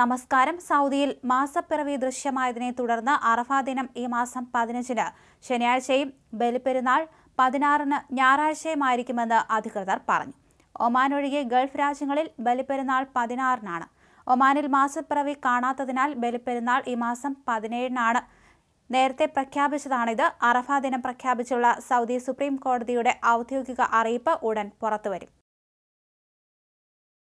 നമസ്കാരം സൗദിയിൽ മാസപ്പിറവി ദൃശ്യമായതിനെ തുടർന്ന് അറഫ ദിനം ഈ മാസം പതിനഞ്ചിന് ശനിയാഴ്ചയും ബലിപ്പെരുന്നാൾ പതിനാറിന് ഞായറാഴ്ചയുമായിരിക്കുമെന്ന് അധികൃതർ പറഞ്ഞു ഒമാൻ ഒഴികെ ഗൾഫ് രാജ്യങ്ങളിൽ ബലിപ്പെരുന്നാൾ പതിനാറിനാണ് ഒമാനിൽ മാസപ്പിറവി കാണാത്തതിനാൽ ബലിപ്പെരുന്നാൾ ഈ മാസം പതിനേഴിനാണ് നേരത്തെ പ്രഖ്യാപിച്ചതാണിത് അറഫ ദിനം പ്രഖ്യാപിച്ചുള്ള സൗദി സുപ്രീം കോടതിയുടെ ഔദ്യോഗിക അറിയിപ്പ് ഉടൻ പുറത്തുവരും